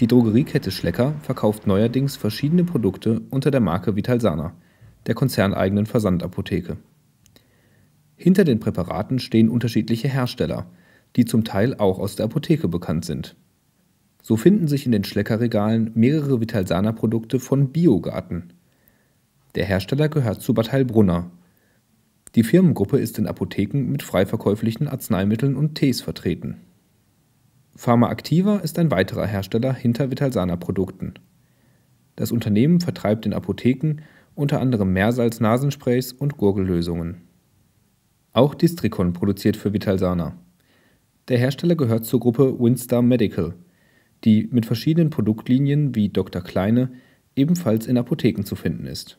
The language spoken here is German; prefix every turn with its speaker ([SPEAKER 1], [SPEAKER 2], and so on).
[SPEAKER 1] Die Drogeriekette Schlecker verkauft neuerdings verschiedene Produkte unter der Marke Vitalsana, der konzerneigenen Versandapotheke. Hinter den Präparaten stehen unterschiedliche Hersteller, die zum Teil auch aus der Apotheke bekannt sind. So finden sich in den Schleckerregalen mehrere Vitalsana-Produkte von Biogarten. Der Hersteller gehört zu Bad Heilbrunner. Die Firmengruppe ist in Apotheken mit freiverkäuflichen Arzneimitteln und Tees vertreten. Pharmaaktiva ist ein weiterer Hersteller hinter Vitalsana-Produkten. Das Unternehmen vertreibt in Apotheken unter anderem Meersalz-Nasensprays und Gurgellösungen. Auch Districon produziert für Vitalsana. Der Hersteller gehört zur Gruppe Winstar Medical, die mit verschiedenen Produktlinien wie Dr. Kleine ebenfalls in Apotheken zu finden ist.